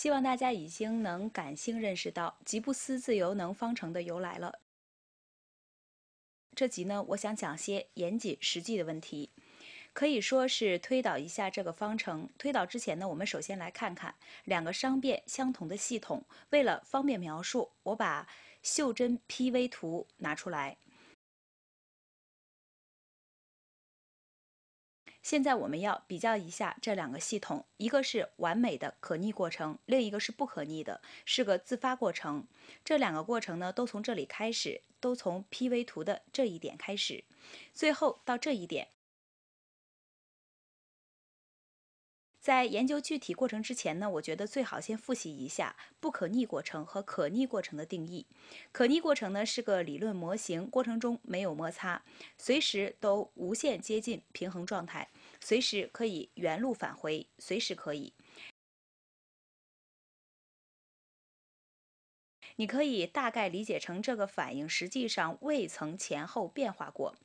希望大家已经能感性认识到吉布斯自由能方程的由来了。这集呢，我想讲些严谨实际的问题，可以说是推导一下这个方程。推导之前呢，我们首先来看看两个熵变相同的系统。为了方便描述，我把袖珍 PV 图拿出来。现在我们要比较一下这两个系统，一个是完美的可逆过程，另一个是不可逆的，是个自发过程。这两个过程呢，都从这里开始，都从 P-V 图的这一点开始，最后到这一点。在研究具体过程之前呢，我觉得最好先复习一下不可逆过程和可逆过程的定义。可逆过程呢是个理论模型，过程中没有摩擦，随时都无限接近平衡状态。随时可以原路返回，随时可以。你可以大概理解成这个反应实际上未曾前后变化过，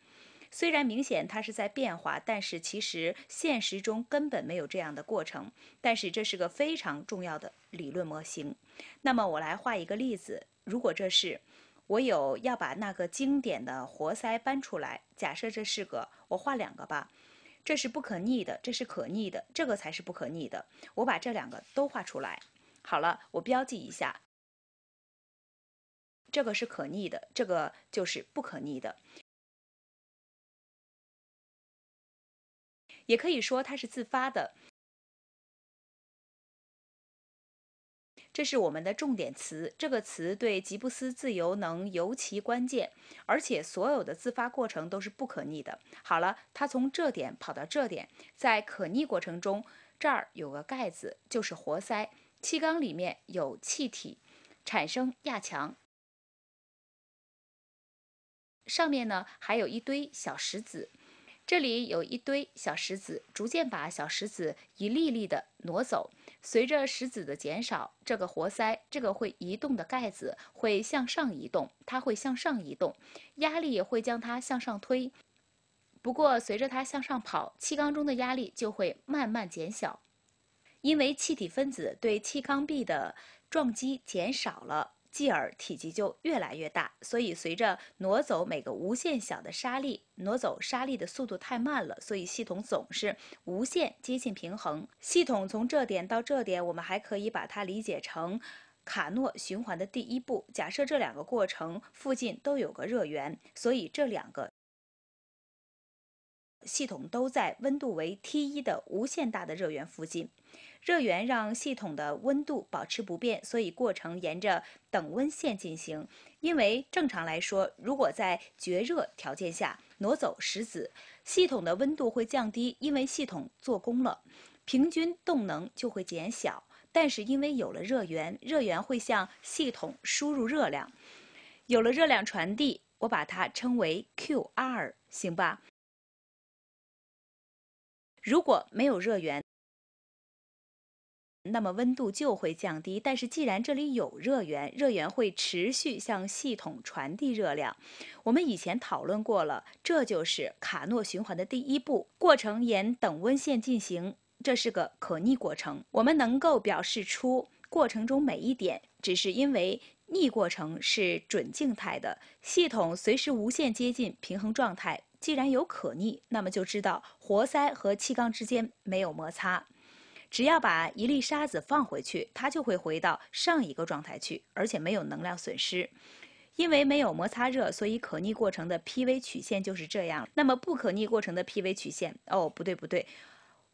虽然明显它是在变化，但是其实现实中根本没有这样的过程。但是这是个非常重要的理论模型。那么我来画一个例子，如果这是，我有要把那个经典的活塞搬出来。假设这是个，我画两个吧。这是不可逆的，这是可逆的，这个才是不可逆的。我把这两个都画出来，好了，我标记一下。这个是可逆的，这个就是不可逆的，也可以说它是自发的。这是我们的重点词，这个词对吉布斯自由能尤其关键，而且所有的自发过程都是不可逆的。好了，它从这点跑到这点，在可逆过程中，这儿有个盖子，就是活塞，气缸里面有气体，产生压强，上面呢还有一堆小石子。这里有一堆小石子，逐渐把小石子一粒粒的挪走。随着石子的减少，这个活塞，这个会移动的盖子会向上移动。它会向上移动，压力会将它向上推。不过，随着它向上跑，气缸中的压力就会慢慢减小，因为气体分子对气缸壁的撞击减少了。继而体积就越来越大，所以随着挪走每个无限小的沙粒，挪走沙粒的速度太慢了，所以系统总是无限接近平衡。系统从这点到这点，我们还可以把它理解成卡诺循环的第一步。假设这两个过程附近都有个热源，所以这两个系统都在温度为 T 一的无限大的热源附近。热源让系统的温度保持不变，所以过程沿着等温线进行。因为正常来说，如果在绝热条件下挪走石子，系统的温度会降低，因为系统做功了，平均动能就会减小。但是因为有了热源，热源会向系统输入热量，有了热量传递，我把它称为 Qr，行吧？如果没有热源，那么温度就会降低，但是既然这里有热源，热源会持续向系统传递热量。我们以前讨论过了，这就是卡诺循环的第一步，过程沿等温线进行，这是个可逆过程。我们能够表示出过程中每一点，只是因为逆过程是准静态的，系统随时无限接近平衡状态。既然有可逆，那么就知道活塞和气缸之间没有摩擦。只要把一粒沙子放回去，它就会回到上一个状态去，而且没有能量损失，因为没有摩擦热，所以可逆过程的 P-V 曲线就是这样。那么不可逆过程的 P-V 曲线，哦，不对不对。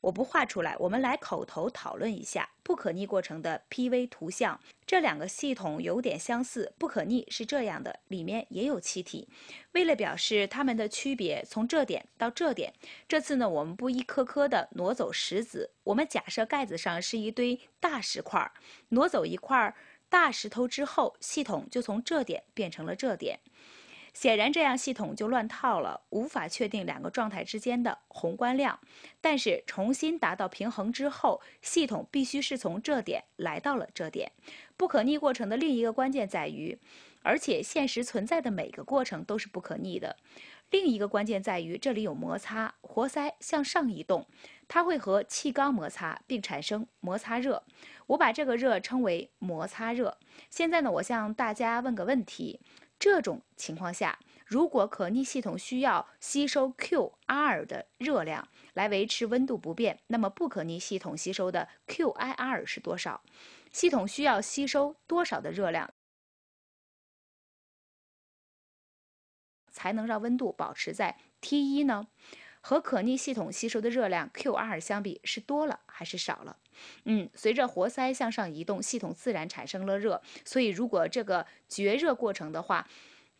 我不画出来，我们来口头讨论一下不可逆过程的 PV 图像。这两个系统有点相似，不可逆是这样的，里面也有气体。为了表示它们的区别，从这点到这点，这次呢，我们不一颗颗的挪走石子，我们假设盖子上是一堆大石块儿，挪走一块大石头之后，系统就从这点变成了这点。显然，这样系统就乱套了，无法确定两个状态之间的宏观量。但是，重新达到平衡之后，系统必须是从这点来到了这点。不可逆过程的另一个关键在于，而且现实存在的每个过程都是不可逆的。另一个关键在于，这里有摩擦，活塞向上移动，它会和气缸摩擦，并产生摩擦热。我把这个热称为摩擦热。现在呢，我向大家问个问题。这种情况下，如果可逆系统需要吸收 QR 的热量来维持温度不变，那么不可逆系统吸收的 QIR 是多少？系统需要吸收多少的热量才能让温度保持在 T1 呢？和可逆系统吸收的热量 q 2相比是多了还是少了？嗯，随着活塞向上移动，系统自然产生了热，所以如果这个绝热过程的话，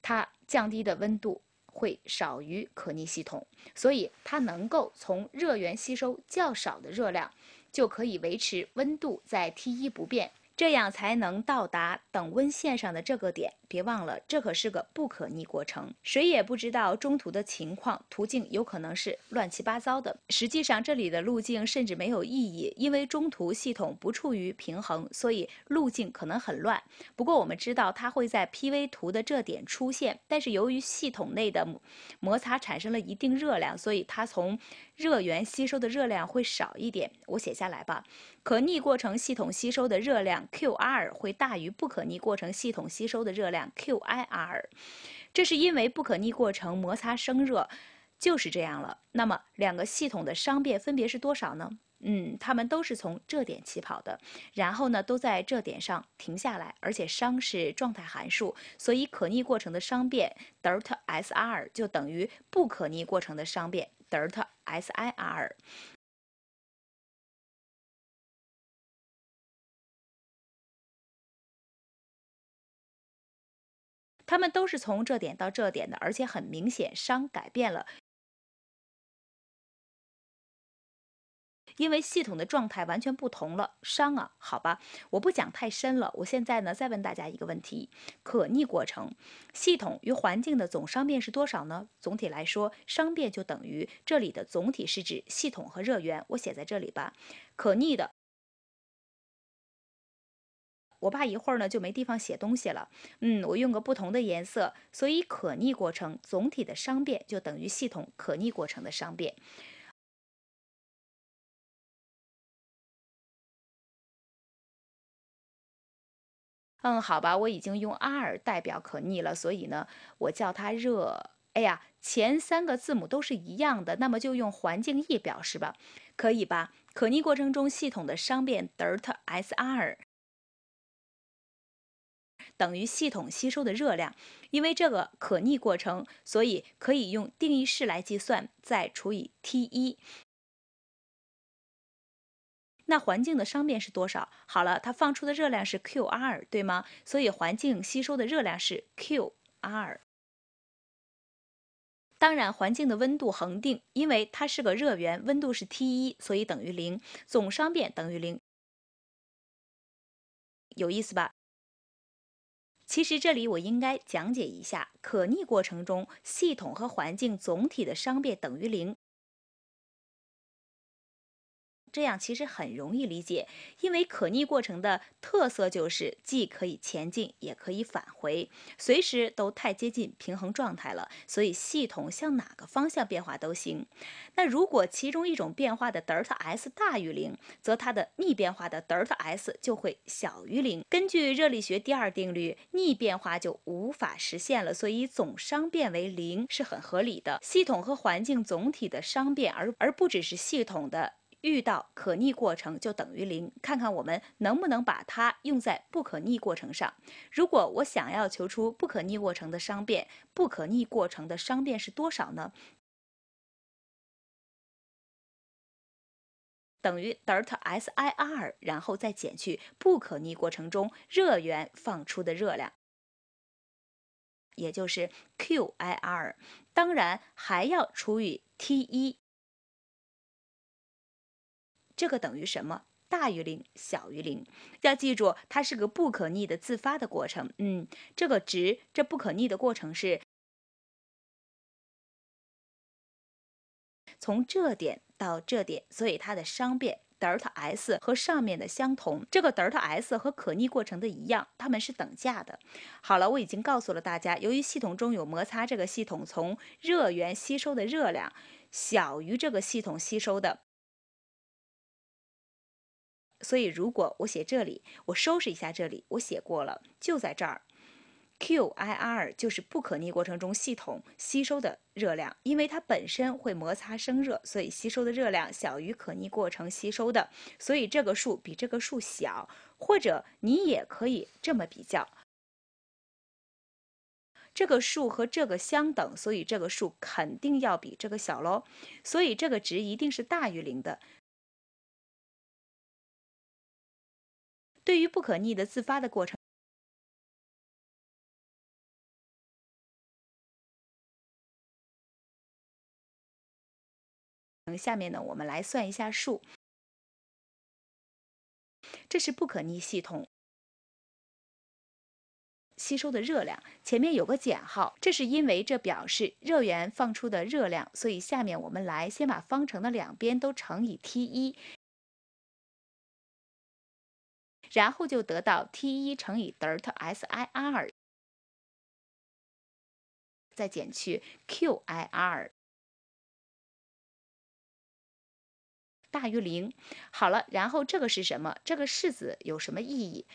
它降低的温度会少于可逆系统，所以它能够从热源吸收较少的热量，就可以维持温度在 T1 不变，这样才能到达等温线上的这个点。别忘了，这可是个不可逆过程，谁也不知道中途的情况，途径有可能是乱七八糟的。实际上，这里的路径甚至没有意义，因为中途系统不处于平衡，所以路径可能很乱。不过我们知道它会在 PV 图的这点出现，但是由于系统内的摩擦产生了一定热量，所以它从热源吸收的热量会少一点。我写下来吧，可逆过程系统吸收的热量 Qr 会大于不可逆过程系统吸收的热量。QIR，这是因为不可逆过程摩擦生热就是这样了。那么两个系统的熵变分别是多少呢？嗯，它们都是从这点起跑的，然后呢都在这点上停下来，而且熵是状态函数，所以可逆过程的熵变德尔塔 s r 就等于不可逆过程的熵变德尔塔 SIR。他们都是从这点到这点的，而且很明显熵改变了，因为系统的状态完全不同了。熵啊，好吧，我不讲太深了。我现在呢，再问大家一个问题：可逆过程，系统与环境的总熵变是多少呢？总体来说，熵变就等于这里的总体是指系统和热源，我写在这里吧。可逆的。我怕一会儿呢就没地方写东西了。嗯，我用个不同的颜色，所以可逆过程总体的熵变就等于系统可逆过程的熵变。嗯，好吧，我已经用 R 代表可逆了，所以呢，我叫它热。哎呀，前三个字母都是一样的，那么就用环境 E 表示吧，可以吧？可逆过程中系统的熵变德尔塔 S R，等于系统吸收的热量，因为这个可逆过程，所以可以用定义式来计算，再除以 T 一。那环境的熵变是多少？好了，它放出的热量是 QR，对吗？所以环境吸收的热量是 QR。当然，环境的温度恒定，因为它是个热源，温度是 T 一，所以等于零。总熵变等于零，有意思吧？其实这里我应该讲解一下，可逆过程中，系统和环境总体的熵变等于零。这样其实很容易理解，因为可逆过程的特色就是既可以前进也可以返回，随时都太接近平衡状态了，所以系统向哪个方向变化都行。那如果其中一种变化的德尔塔 S 大于零，则它的逆变化的德尔塔 S 就会小于零。根据热力学第二定律，逆变化就无法实现了，所以总熵变为零是很合理的。系统和环境总体的熵变，而而不只是系统的。遇到可逆过程就等于零，看看我们能不能把它用在不可逆过程上。如果我想要求出不可逆过程的熵变，不可逆过程的熵变是多少呢？等于德尔塔 SIR，然后再减去不可逆过程中热源放出的热量，也就是 QIR，当然还要除以 T 一。这个等于什么？大于零，小于零。要记住，它是个不可逆的自发的过程。嗯，这个值，这不可逆的过程是从这点到这点，所以它的熵变德尔塔 S 和上面的相同。这个德尔塔 S 和可逆过程的一样，它们是等价的。好了，我已经告诉了大家，由于系统中有摩擦，这个系统从热源吸收的热量小于这个系统吸收的。所以，如果我写这里，我收拾一下这里，我写过了，就在这儿。QIR 就是不可逆过程中系统吸收的热量，因为它本身会摩擦生热，所以吸收的热量小于可逆过程吸收的，所以这个数比这个数小。或者你也可以这么比较，这个数和这个相等，所以这个数肯定要比这个小喽，所以这个值一定是大于零的。对于不可逆的自发的过程，下面呢？我们来算一下数。这是不可逆系统吸收的热量，前面有个减号，这是因为这表示热源放出的热量，所以下面我们来先把方程的两边都乘以 T 一。然后就得到 T 一乘以德尔塔 S I R，再减去 Q I R 大于零。好了，然后这个是什么？这个式子有什么意义？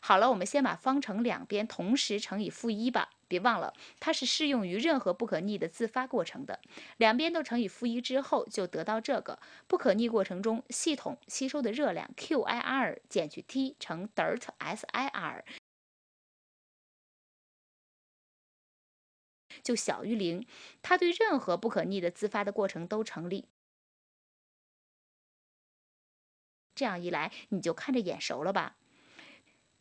好了，我们先把方程两边同时乘以负一吧。别忘了，它是适用于任何不可逆的自发过程的。两边都乘以负一之后，就得到这个不可逆过程中系统吸收的热量 Qir 减去 T 乘 dirt Sir 就小于零。它对任何不可逆的自发的过程都成立。这样一来，你就看着眼熟了吧？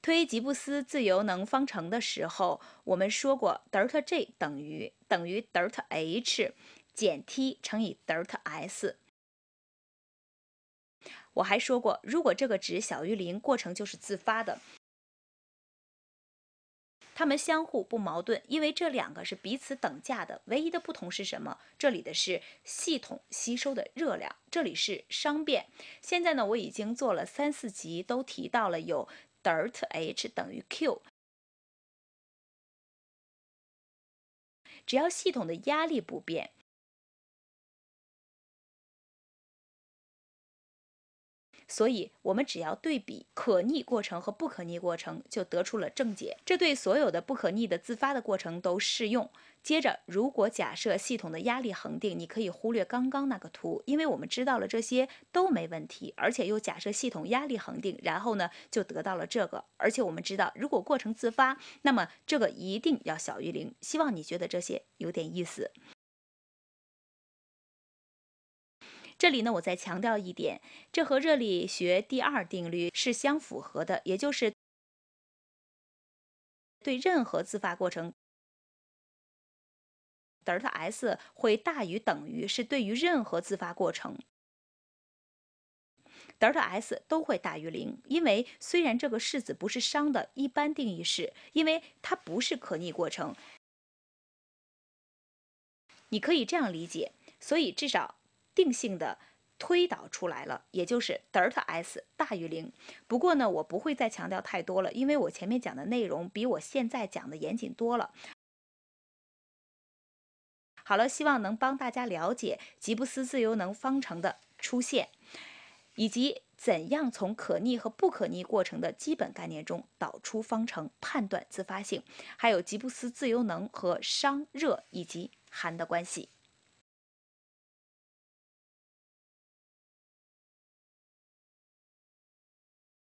推吉布斯自由能方程的时候，我们说过德尔塔 G 等于等于德尔塔 H 减 T 乘以德尔塔 S。我还说过，如果这个值小于零，过程就是自发的。它们相互不矛盾，因为这两个是彼此等价的。唯一的不同是什么？这里的是系统吸收的热量，这里是熵变。现在呢，我已经做了三四集，都提到了有。dirt H 等于 Q，只要系统的压力不变，所以我们只要对比可逆过程和不可逆过程，就得出了正解。这对所有的不可逆的自发的过程都适用。接着，如果假设系统的压力恒定，你可以忽略刚刚那个图，因为我们知道了这些都没问题，而且又假设系统压力恒定，然后呢，就得到了这个。而且我们知道，如果过程自发，那么这个一定要小于零。希望你觉得这些有点意思。这里呢，我再强调一点，这和热力学第二定律是相符合的，也就是对任何自发过程。德尔塔 S 会大于等于，是对于任何自发过程，德尔塔 S 都会大于零，因为虽然这个式子不是熵的一般定义式，因为它不是可逆过程，你可以这样理解，所以至少定性的推导出来了，也就是德尔塔 S 大于零。不过呢，我不会再强调太多了，因为我前面讲的内容比我现在讲的严谨多了。好了，希望能帮大家了解吉布斯自由能方程的出现，以及怎样从可逆和不可逆过程的基本概念中导出方程，判断自发性，还有吉布斯自由能和熵、热以及焓的关系。